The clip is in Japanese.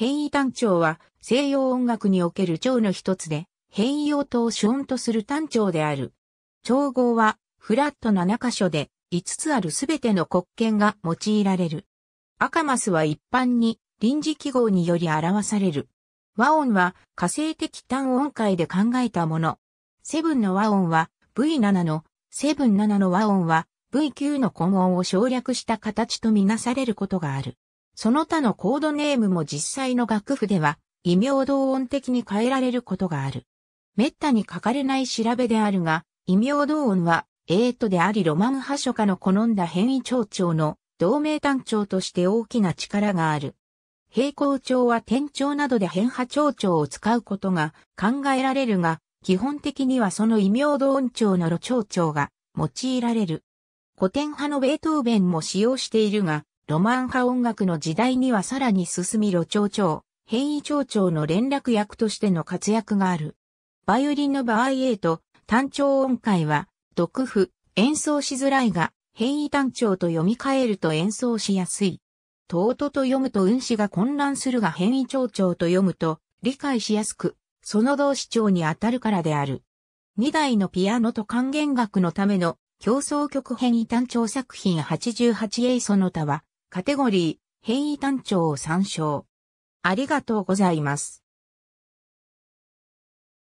変異単調は西洋音楽における調の一つで、変異音を主音とする単調である。調合はフラット7箇所で5つあるすべての国権が用いられる。アカマスは一般に臨時記号により表される。和音は火星的単音階で考えたもの。セブンの和音は V7 の、セブン7の和音は V9 の根音を省略した形とみなされることがある。その他のコードネームも実際の楽譜では、異名同音的に変えられることがある。滅多に書かれない調べであるが、異名同音は、エートでありロマン派書家の好んだ変異長調の同名単調として大きな力がある。平行調は転調などで変派長調を使うことが考えられるが、基本的にはその異名同音調の路長調が用いられる。古典派のベートーベンも使用しているが、ロマン派音楽の時代にはさらに進み路長長、変異長長の連絡役としての活躍がある。バイオリンの場合 A と単調音階は、独譜、演奏しづらいが、変異単調と読み替えると演奏しやすい。ととと読むと運指が混乱するが変異長調と読むと理解しやすく、その動詞長に当たるからである。2台のピアノと還元楽のための競争曲編異単調作品 88A その他はカテゴリー、変異単調を参照。ありがとうございます。